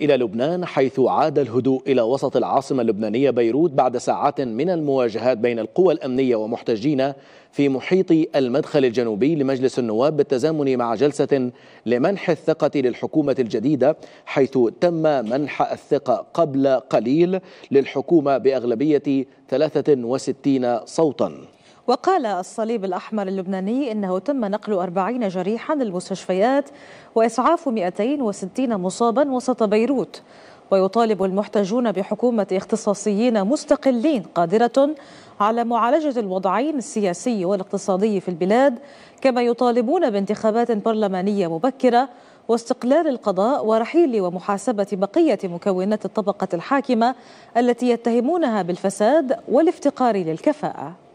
إلى لبنان حيث عاد الهدوء إلى وسط العاصمة اللبنانية بيروت بعد ساعات من المواجهات بين القوى الأمنية ومحتجين في محيط المدخل الجنوبي لمجلس النواب بالتزامن مع جلسة لمنح الثقة للحكومة الجديدة حيث تم منح الثقة قبل قليل للحكومة بأغلبية 63 صوتاً وقال الصليب الأحمر اللبناني إنه تم نقل 40 جريحا للمستشفيات وإسعاف 260 مصابا وسط بيروت ويطالب المحتجون بحكومة اختصاصيين مستقلين قادرة على معالجة الوضعين السياسي والاقتصادي في البلاد كما يطالبون بانتخابات برلمانية مبكرة واستقلال القضاء ورحيل ومحاسبة بقية مكونات الطبقة الحاكمة التي يتهمونها بالفساد والافتقار للكفاءة